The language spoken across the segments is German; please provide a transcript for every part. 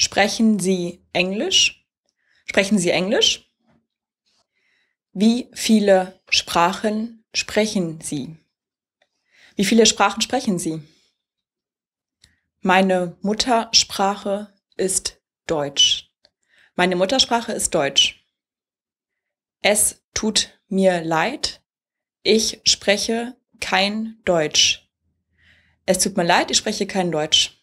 Sprechen Sie Englisch? Sprechen Sie Englisch? Wie viele Sprachen sprechen Sie? Wie viele Sprachen sprechen Sie? Meine Muttersprache ist Deutsch. Meine Muttersprache ist Deutsch. Es tut mir leid, ich spreche kein Deutsch. Es tut mir leid, ich spreche kein Deutsch.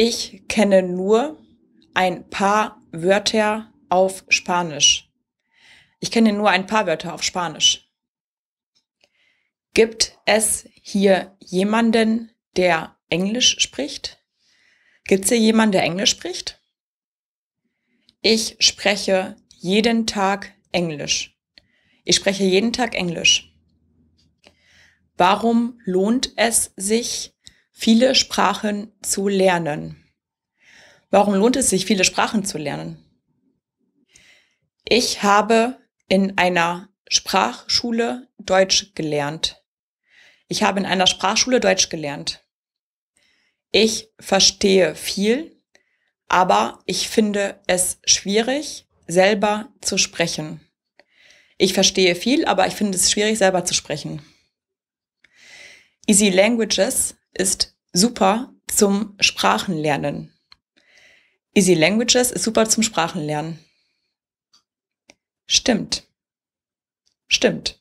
Ich kenne nur ein paar Wörter auf Spanisch. Ich kenne nur ein paar Wörter auf Spanisch. Gibt es hier jemanden, der Englisch spricht? Gibt es hier jemanden, der Englisch spricht? Ich spreche jeden Tag Englisch. Ich spreche jeden Tag Englisch. Warum lohnt es sich, viele Sprachen zu lernen. Warum lohnt es sich, viele Sprachen zu lernen? Ich habe in einer Sprachschule Deutsch gelernt. Ich habe in einer Sprachschule Deutsch gelernt. Ich verstehe viel, aber ich finde es schwierig, selber zu sprechen. Ich verstehe viel, aber ich finde es schwierig, selber zu sprechen. Easy Languages ist super zum Sprachenlernen. Easy Languages ist super zum Sprachenlernen. Stimmt. Stimmt.